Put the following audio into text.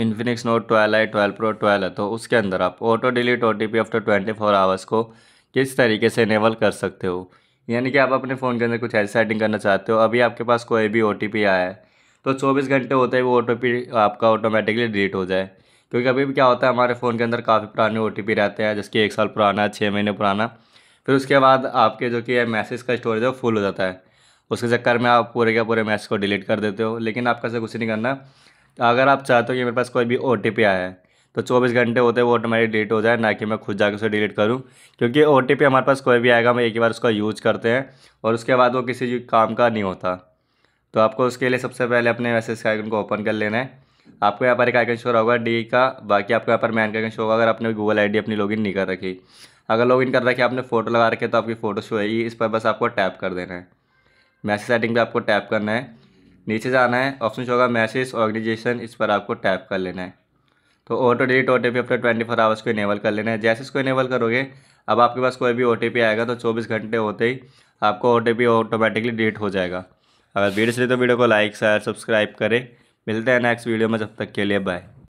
Infinix note twelve है twelve pro twelve है तो उसके अंदर आप auto delete O T P after twenty four hours को किस तरीके से इनेबल कर सकते हो यानी कि आप अपने फ़ोन के अंदर कुछ ऐसी सेटिंग करना चाहते हो अभी आपके पास कोई भी ओ टी पी आया है तो चौबीस घंटे होते ही वो ओ टी पी आपका ऑटोमेटिकली डिलीट हो जाए क्योंकि अभी भी क्या होता है हमारे फ़ोन के अंदर काफ़ी पुराने ओ टी पी रहते हैं जिसकी एक साल पुराना छः महीने पुराना फिर उसके बाद आपके जो कि मैसेज का स्टोरेज है वो फुल हो जाता है उसके चक्कर में आप पूरे के पूरे मैसेज को डिलीट कर देते हो लेकिन आपका से कुछ नहीं करना अगर आप चाहते हो कि मेरे पास कोई भी ओ आया है तो चौबीस घंटे होते वो ऑटोमेटिक डिलीट हो जाए ना कि मैं खुद जाकर उसे डिलीट करूँ क्योंकि ओ हमारे पास कोई भी आएगा हम एक ही बार उसका यूज़ करते हैं और उसके बाद वो किसी काम का नहीं होता तो आपको उसके लिए सबसे पहले अपने मैसेज के आइकन को ओपन कर लेना है आपको यहाँ पर एक आइकन शो होगा डी का बाकी आपको यहाँ पर मैन का आइकन शो होगा अगर आपने गूगल डी अपनी लॉगिन नहीं कर रखी अगर लॉगिन कर रखी आपने फ़ोटो लगा रखे तो आपकी फ़ोटो शो होगी इस पर बस आपको टैप कर देना है मैसेज सेटिंग पर आपको टैप करना है नीचे जाना है ऑप्शन होगा मैसेज ऑर्गेनाइजेशन इस पर आपको टैप कर लेना है तो auto delete O T P अपना ट्वेंटी फोर आवर्स को इनेबल कर लेना है जैसे इसको इनेबल करोगे अब आपके पास कोई भी ओ टी पी आएगा तो चौबीस घंटे होते ही आपको O T P automatically delete हो जाएगा अगर वीडियो चले तो वीडियो को लाइक शेयर सब्सक्राइब करें मिलते हैं नेक्स्ट वीडियो में जब तक के लिए बाय